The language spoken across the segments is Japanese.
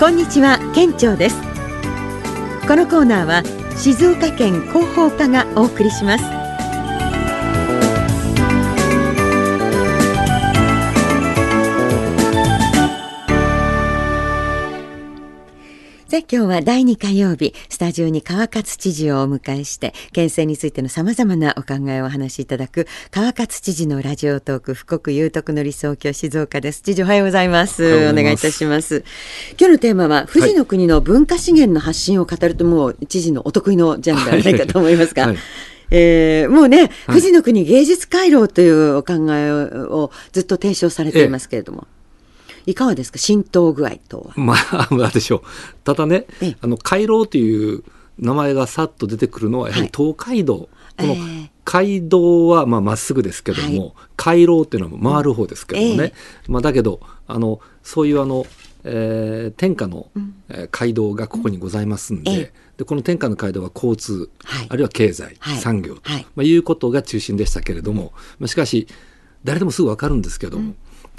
こんにちは県庁ですこのコーナーは静岡県広報課がお送りしますさ今日は第2火曜日スタジオに川勝知事をお迎えして県政についてのさまざまなお考えをお話しいただく川勝知事のラジオトーク福国有徳の理想郷静岡です知事おはようございますお願いいたします今日のテーマは富士の国の文化資源の発信を語るともう知事のお得意のジャンルじゃないかと思いますが、はいえー、もうね、はい、富士の国芸術回廊というお考えをずっと提唱されていますけれども。ええいかがですか浸透具合とは。まあ、まあでしょう。ただね、あの、回廊という名前がさっと出てくるのは、やはり東海道。はい、この、街道はまあ、っすぐですけども、はい、回廊っていうのは回る方ですけどもね、うんえー、まあ、だけどあのそういうあの、えー、天下の、え街道がここにございますんでうんでこの天下の街道は交通、はい、あるいは経済、はい、産業と、まあ、いうことが中心でしたけれども、まあ、しかし誰でもすぐ分かるんですけども、うん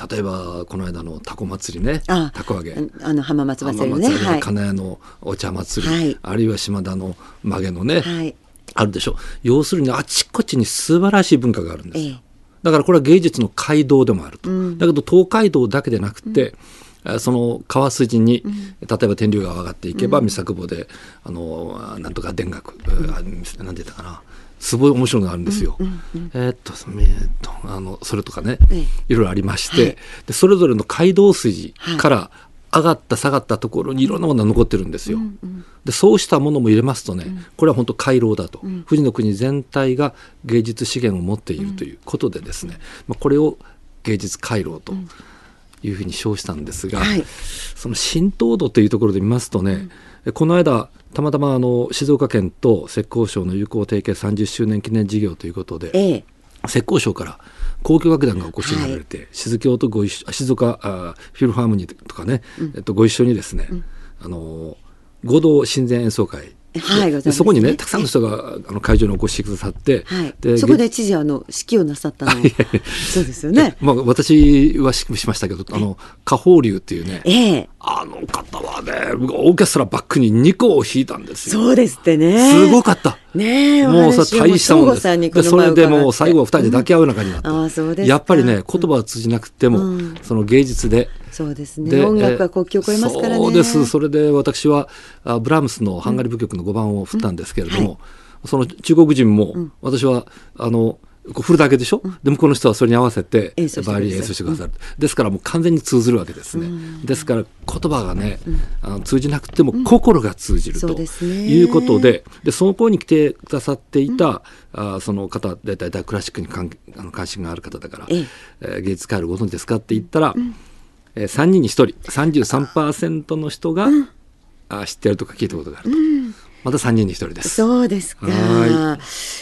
例えばこの間のタコ祭りねたこ揚げあの浜松祭りね浜金谷のお茶祭り、はい、あるいは島田の曲げのね、はい、あるでしょ要するにあちこちに素晴らしい文化があるんですよ、ええ、だからこれは芸術の街道でもあると、うん、だけど東海道だけでなくて、うん、その川筋に、例えば天竜川上がっていけば、三作坊であのなんとか田楽、うん、なんて言ったかなすごい面白いのがあるんですよ。えっと,、あのそれとかね、いろいろありまして、でそれぞれの街道筋から上がった下がったところにいろんなものが残ってるんですよ。うんうん、でそうしたものも入れますとね、うん、これは本当回廊だと、うん、富士の国全体が芸術資源を持っているということでですね、まあ、これを芸術回廊というふうに称したんですが、はい、その浸透度というところで見ますとね、この間たまたまあの静岡県と浙江省の友好提携30周年記念事業ということで、ええ、浙江省から交響楽団がお越しになられて、はい、静とご一緒静岡あフィルハームニーとかね、うん、えっと、ご一緒にですね、うん、あの合同親善演奏会はい、ね、そこにねたくさんの人があの会場にお越しくださって、はい、でそこで知事あの指揮をなさったのそうですよね、まあ、私はししましたけどあの下方流っていうね、ええ、あの方はねオーケストラバックに2個を弾いたんですよそうですってねすごかったねもうさ大したもんですそれでもう最後は2人で抱き合う中にな感じになって、うやっぱりね言葉は通じなくても、うん、その芸術でそうですね音楽は国境を越えますからねそうですそれで私はブラームスのハンガリー舞曲の5番を振ったんですけれども、うんうんはい、その中国人も、私はあのこう振るだけでしょ、うん、でもこの人はそれに合わせてバイオリン演奏してくださる、うん、ですからもう完全に通ずるわけですね、うん、ですから言葉がね、あの通じなくても心が通じるということで,、でその声に来てくださっていた、あその方大体クラシックに関あの関心がある方だから、えええー、芸術家あるご存知ですかって言ったら、うんえー、3人に1人33%の人が、うん、あ知ってるとか聞いたことがあると。うんまた三人に一人です。そうですか。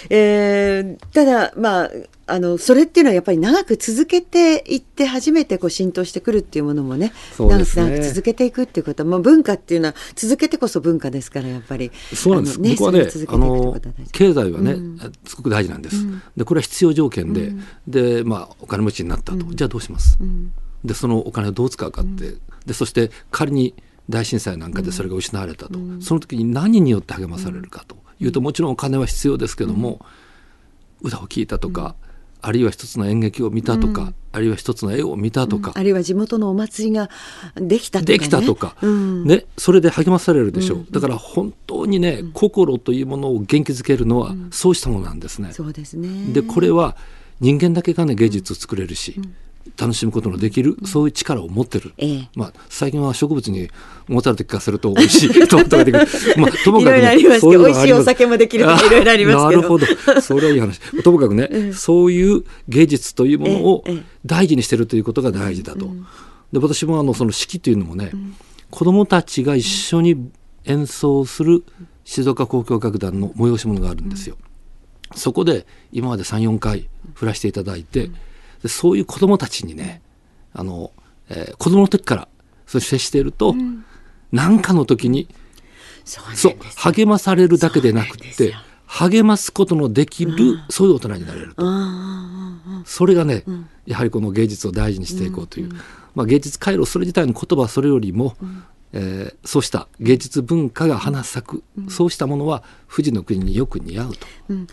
えー、ただ、まあ、あの、それっていうのはやっぱり長く続けていって初めてこう浸透してくるっていうものもね、ね長く長く続けていくっていうことは、まあ文化っていうのは続けてこそ文化ですから、やっぱり。そうなんです。ね、僕はね、あの、経済はね、うん、すごく大事なんです。うん、で、これは必要条件で、うん、で、まあ、お金持ちになったと。じゃあどうします、でそのお金をどう使うかって、でそして仮に大震災なんかでそれが失われたと、その時に何によって励まされるかというともちろんお金は必要ですけども、歌を聴いたとか、あるいは一つの演劇を見たとか、うん、あるいは一つの絵を見たとか、うん、あるいは地元のお祭りができたとか、ね、できたとか、うん、ね、それで励まされるでしょう、だから本当にね、心というものを元気づけるのはそうしたものなんですね。そうですねでこれは人間だけがね芸術を作れるし、楽しむことのできる、そういう力を持ってる、ええ、まあ、最近は植物に持たれて聞かせると美味しい トマトができる、まあ、ともかく、ね、いろいろ美味しいお酒もできるいろいろありますなるほどそれはいい話 ともかくね、うん、そういう芸術というものを大事にしてるということが大事だと、うん、で私もあのその式というのもね、うん、子供たちが一緒に演奏する静岡交響楽団の催し物があるんですよ、そこで今まで34回振らせていただいて、うんでそういう子どもたちにねあの、えー、子供の時からそ接していると何、うん、かの時にそう励まされるだけでなくて励ますことのできる、うん、そういう大人になれると、それがね、うん、やはりこの芸術を大事にしていこうという、まあ、芸術回路それ自体の言葉それよりも、えー、そうした芸術文化が花咲く、うん、そうしたものは富士の国によく似合うと、うん、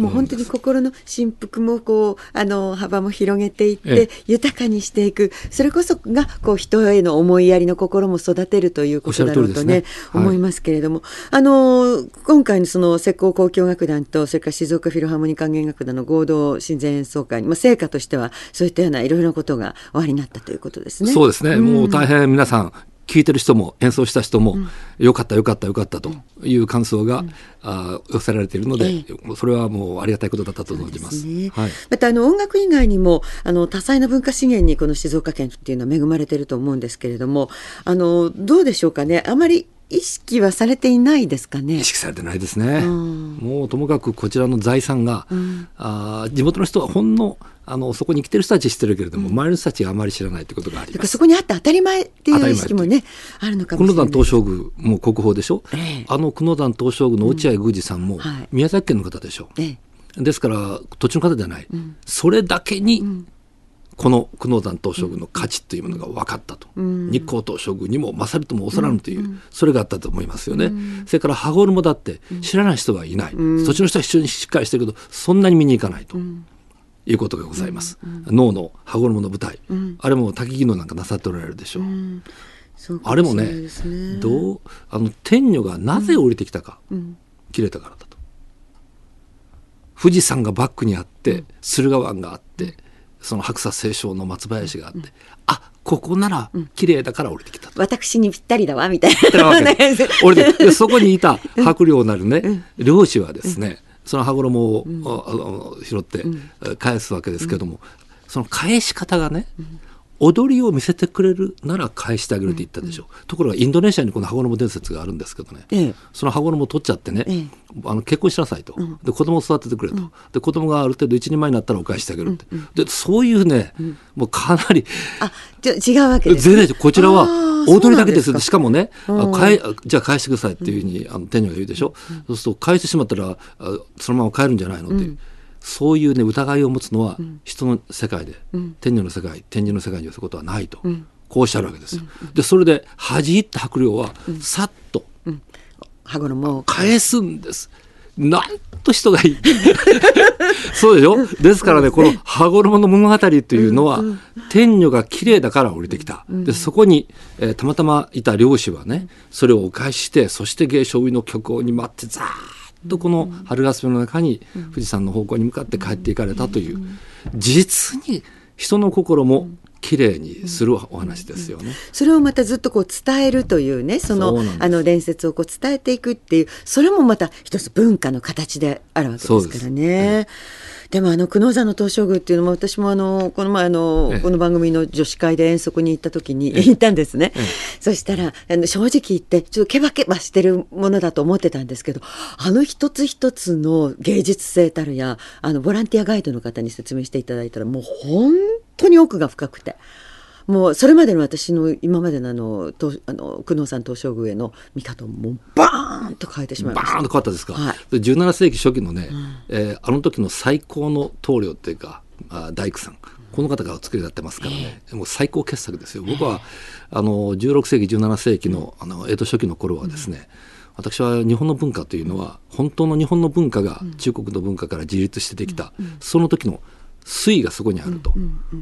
もう本当に心の振幅もこうあの幅も広げていって豊かにしていくそれこそがこう人への思いやりの心も育てるということだろうとね、ねはい、思いますけれども、あの今回のその石膏交響楽団とそれから静岡フィルハーモニー管弦楽団の合同親善演奏会に、まあ、成果としてはそういったようないろいろなことがおありになったということですね。そうですね、うん、もう大変皆さん聴いてる人も演奏した人も、うん、よかったよかったよかったという感想が、うん、あ寄せられているので、それはもうありがたいことだったと存じます。すねはい、またあの音楽以外にもあの多彩な文化資源にこの静岡県っていうのは恵まれていると思うんですけれどもあのどうでしょうかねあまり意識はされていないですかね。意識されてないですね。うん、もうともかくこちらの財産が、うん、あ地元の人はほんのあのそこに来てる人たち知ってるけれども、周りの人たちがあまり知らないっいうことがあります。だからそこにあって当たり前っていう意識もね、あるのかもしれない。久野東照宮も国宝でしょ、ええ、あの久野山東照宮の落合宮司さんも、宮崎県の方でしょ、う、ええ、ですから土地の方じゃない、うん、それだけに、この久能山東照宮の価値というものが分かったと、うん、日光東照宮にも勝るとも恐らぬという、うん、それがあったと思いますよね、うん、それから羽衣だって知らない人はいない、土地の人は非常にしっかりしてるけどそんなに見に行かないと、いうことがございます、うんうん、脳の羽衣の舞台、うん、あれも滝技能なんかなさっておられるでしょう、うんね、あれもねどうあの天女がなぜ降りてきたか、うん、切れたからだと富士山がバックにあって駿河湾があってその白砂青松の松林があって、うん、あここなら綺麗だから降りてきた、うん、私にぴったりだわみたいな降りて そこにいた白陵なるね、うん、漁師はですね、その羽衣を、うん、あ拾って返すわけですけども、うん、その返し方がね、踊りを見せてくれるなら返してあげるって言ったでしょ、うん、ところがインドネシアにこの羽衣伝説があるんですけどね、その羽衣を取っちゃってね、あの結婚しなさいと、うん、で子供を育ててくれと、うん、で子供がある程度一人前になったらお返ししてあげるって、うん、でそういうね、もうかなりあじゃ違うわけです、ね、こちらは大取りだけですしかもね、うん、あじゃあ返してくださいっていうふうにあの店長が言うでしょ、うん、そうすると返してしまったらそのまま帰るんじゃないのって、うん、そういう、ね、疑いを持つのは人の世界で、天女の世界天女の世界に寄せることはないと、こうおっしゃるわけですよ。でそれで弾いた白量はさっと、うんうん、返すんです。なんと人がいいそうでしょですからねこの羽衣の物語というのは、天女が綺麗だから降りてきた、でそこに、えー、たまたまいた漁師はねそれをお返ししてそして芸将の曲をに待ってザーとこの春ガスの中に富士山の方向に向かって帰っていかれたという、実に人の心も、綺麗にするお話ですよね、うんうんそれをまたずっとこう伝えるというねそのあの伝説をこう伝えていくっていうそれもまた一つ文化の形であるわけですからね。でもあの久能山の東照宮っていうのも私もあのこの前あのこの番組の女子会で遠足に行った時に行ったんですね。そしたらあの正直言ってちょっとケバケバしてるものだと思ってたんですけど、あの一つ一つの芸術性たるやあのボランティアガイドの方に説明していただいたらもう本当に奥が深くて。もうそれまでの私の今までのあのあの久能さん東照宮への見方もバーンと変えてしまいましたバーンと変わったですか、はい、17世紀初期のね、うん、えー、あの時の最高の棟梁っていうか、まあ、大工さんこの方がお作りになってますからね、えー、もう最高傑作ですよ僕は、えー、あの16世紀17世紀のあの江戸初期の頃はですね、うん私は日本の文化というのは本当の日本の文化が中国の文化から自立してできた、その時の水位がそこにあると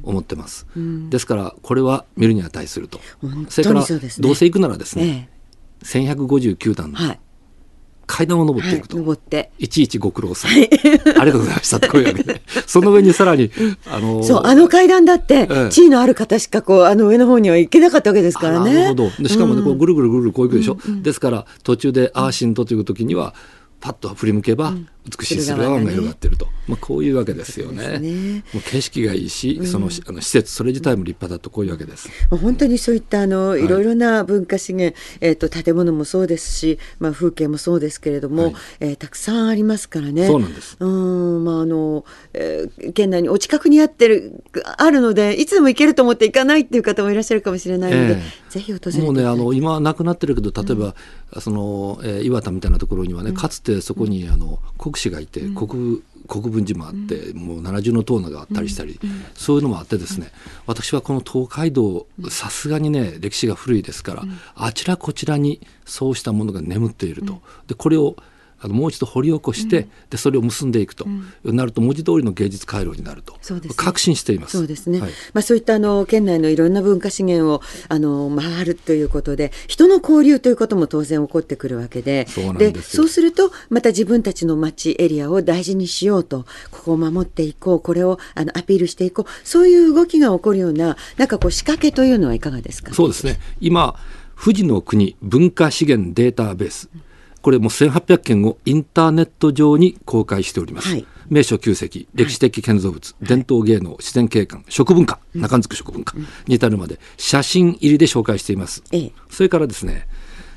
思ってます、ですからこれは見るに値するとそれからどうせ行くならですね、えー、1159段の階段を上っていくと、はい、いちいちご苦労さん、ありがとうございましたというわけその上にさらにあのそうあの階段だって地位のある方しかこうあの上の方には行けなかったわけですからねなるほどしかもねこうぐるぐるぐるぐるこういくでしょ、うですから途中でああしんどという時にはパッと振り向けば、美しい駿河湾が広がってると、まあ、こういうわけですよね、ね、もう景色がいいし、うん、そのあの施設それ自体も立派だとこういうわけです、まあ、本当にそういったあの、はい、いろいろな文化資源、えーと、建物もそうですし、まあ、風景もそうですけれども、はい、えー、たくさんありますからねそうなんですうん、まああのえー、県内にお近くにあってるあるのでいつでも行けると思って行かないっていう方もいらっしゃるかもしれないので、えー、ぜひ訪れてもうねあの今はなくなってるけど例えば、うん、その、えー、岩田みたいなところにはねかつてそこにあの国士がいて、国国分寺もあって、もう七重の塔などがあったりしたり、そういうのもあってですね、私はこの東海道さすがにね歴史が古いですから、あちらこちらにそうしたものが眠っていると。でこれをあのもう一度掘り起こして、うん、でそれを結んでいくと、うん、なると文字通りの芸術回路になると、ね、確信していますそうですね、はい、まあ、そういったあの県内のいろんな文化資源をあの回るということで人の交流ということも当然起こってくるわけでそうでそうするとまた自分たちの町エリアを大事にしようとここを守っていこうこれをあのアピールしていこうそういう動きが起こるようななんかこう仕掛けというのはいかがですかそうですね今富士の国文化資源データベース、うんこれも1800件をインターネット上に公開しております、はい、名所旧跡歴史的建造物、はい、伝統芸能自然景観食文化、中津区食文化に至るまで写真入りで紹介しています、うん、それからですね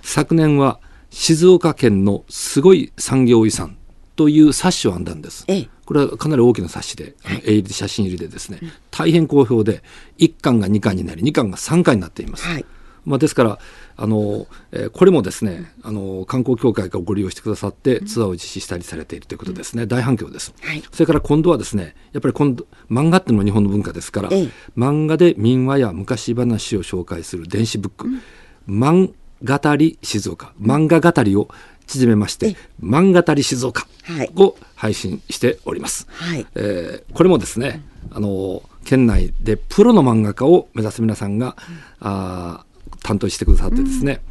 昨年は静岡県のすごい産業遺産という冊子を編んだんです、これはかなり大きな冊子で、はい、入り写真入りでですね、大変好評で1巻が2巻になり2巻が3巻になっています、はい、まあ、ですからあの、えー、これもですねあの観光協会がご利用してくださってツアーを実施したりされているということですね、うん、大反響です、はい、それから今度はですねやっぱり今度漫画っていうのは日本の文化ですから、ええ、漫画で民話や昔話を紹介する電子ブック、うん、漫語り静岡漫画語りを縮めまして、漫画漫語り静岡を配信しております、はい、えー、これもですね、あの県内でプロの漫画家を目指す皆さんが、うん、あ担当してくださってですね、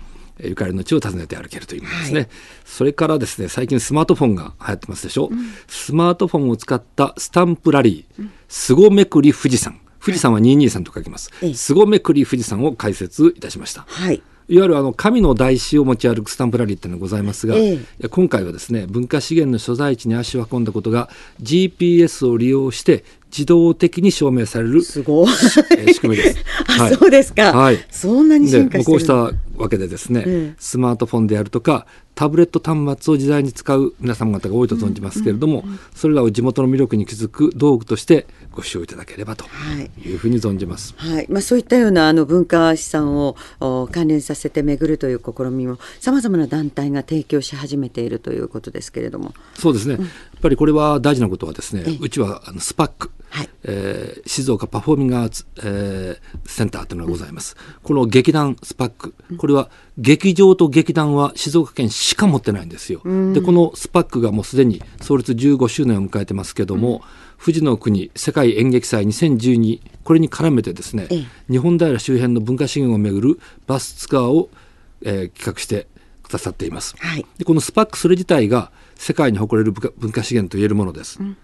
うん、ゆかりの地を訪ねて歩けるというものですね、はい、それからですね最近スマートフォンが流行ってますでしょ、うん、スマートフォンを使ったスタンプラリー「すごめくり富士山」富士山は223と書きます「すごめくり富士山」を解説いたしました。はいいわゆるあの神の台紙を持ち歩くスタンプラリーっていうのがございますが、ええ、今回はですね文化資源の所在地に足を運んだことが GPS を利用して自動的に証明されるすごい、仕組みです。はい、そうですか、はい、そんなに進化こうしたわけでですね、うん、スマートフォンであるとかタブレット端末を自在に使う皆様方が多いと存じますけれども、うんうんうん、それらを地元の魅力に気づく道具としてご使用いただければというふうに存じます、はい、はい、まあ、そういったようなあの文化資産を関連させて巡るという試みもさまざまな団体が提供し始めているということですけれどもそうですね、うん、ぱりこれは大事なことはですね、うちはあのスパック、はい、えー、静岡パフォーミングアーツ、えー、センターというのがございます、うん、この劇団スパック、これは劇場と劇団は静岡県しか持ってないんですよ、うん、でこのスパックがもうすでに創立15周年を迎えてますけども、うん、富士の国世界演劇祭2012これに絡めてですね、日本平周辺の文化資源をめぐるバスツアーを、えー、企画してくださっています、はい、でこのスパックそれ自体が世界に誇れる文化資源と言えるものです、うん、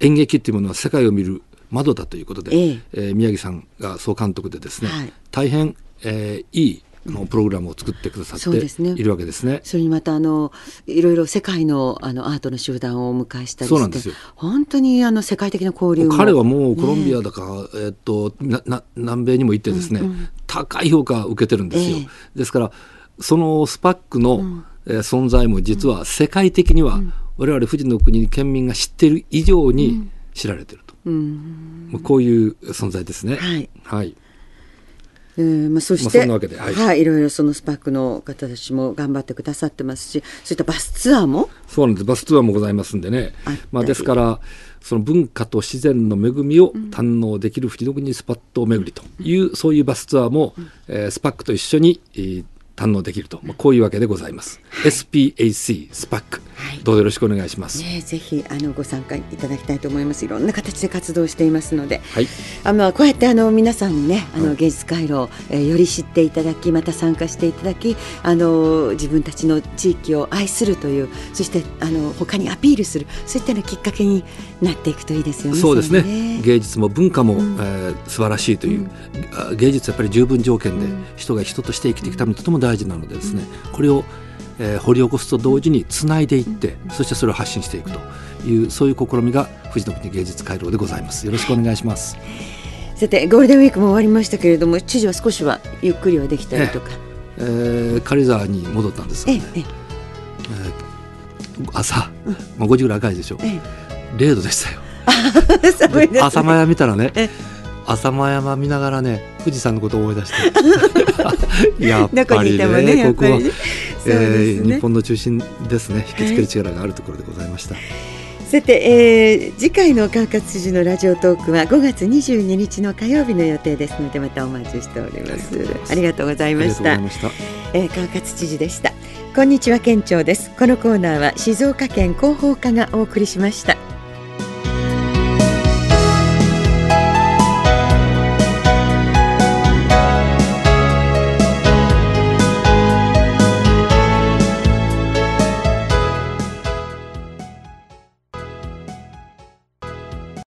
演劇っていうものは世界を見る窓だということで、えー、えー、宮城さんが総監督でですね、はい、大変、えー、いいのプログラムを作ってくださっているわけですね。うん、そすねそれにまたあのいろいろ世界のあのアートの集団をお迎えしたりして、そうなんですよ本当にあの世界的な交流彼はもうコロンビアだか、えっとなな南米にも行ってですね、うんうん、高い評価を受けてるんですよ。えー、ですからそのスパックの、うん存在も実は世界的には我々富士の国県民が知っている以上に知られてると、うこういう存在ですね。はい、はいうまあ、そして、まあ、はい、はい、いろいろそのスパークの方たちも頑張ってくださってますしそういったバスツアーもそうなんですバスツアーもございますんでねまあ、ですからその文化と自然の恵みを堪能できる富士の国スパットを巡りという、うん、そういうバスツアーも、うん、えー、スパックと一緒に、えー、堪能できると、まあ、こういうわけでございます。はい、SPAC スパック、はい、どうぞよろしくお願いします。ね、ぜひあのご参加いただきたいと思います。いろんな形で活動していますので、はい、あまあこうやってあの皆さんにね、あの芸術回路を、えー、より知っていただき、また参加していただき、あの自分たちの地域を愛するという、そしてあの他にアピールする、そういったのきっかけになっていくといいですよね。そうですね。ね芸術も文化も、うん、えー、素晴らしいという、うん、芸術やっぱり十分条件で、人が人として生きていくためにとても大事なのでですね、これを、えー、掘り起こすと同時につないでいってそしてそれを発信していくというそういう試みが藤士の国芸術回廊でございますよろしくお願いします、さてゴールデンウィークも終わりましたけれども知事は少しはゆっくりはできたりとか、えー、軽井沢に戻ったんですがね、えええー、朝、うん、も5時ぐらい赤いでしょう、ええ、0度でしたよね、朝早見たらね浅間山見ながらね富士山のことを思い出して やっぱりね、ね、ここは、ねえー、日本の中心ですね引きつける力があるところでございました。はいさて、えー、次回の管轄知事のラジオトークは5月22日の火曜日の予定ですのでまたお待ちしておりますありがとうございましたえ管轄知事でしたこんにちは県庁ですこのコーナーは静岡県広報課がお送りしました